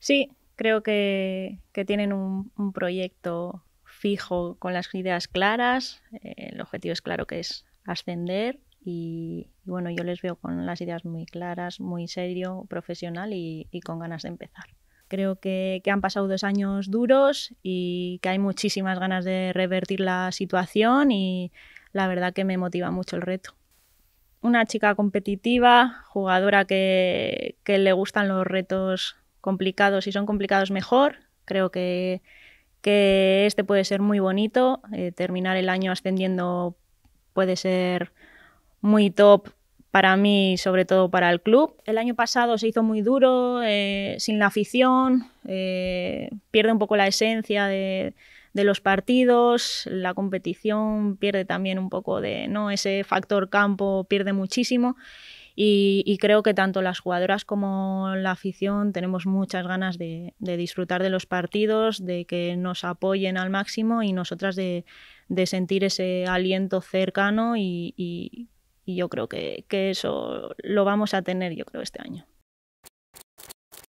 Sí, creo que, tienen un, proyecto fijo con las ideas claras. el objetivo es claro que es ascender y, bueno, yo les veo con las ideas muy claras, muy serio, profesional y, con ganas de empezar. Creo que, han pasado dos años duros y que hay muchísimas ganas de revertir la situación y la verdad que me motiva mucho el reto. Una chica competitiva, jugadora que le gustan los retos complicados, y son complicados mejor. Creo que, este puede ser muy bonito. Eh, terminar el año ascendiendo puede ser muy top para mí, sobre todo para el club. El año pasado se hizo muy duro, eh, sin la afición, eh, pierde un poco la esencia de, los partidos, la competición pierde también un poco de, ¿no? Ese factor campo pierde muchísimo y, creo que tanto las jugadoras como la afición tenemos muchas ganas de, disfrutar de los partidos, de que nos apoyen al máximo y nosotras de, sentir ese aliento cercano y, yo creo que, que eso lo vamos a tener yo creo este año.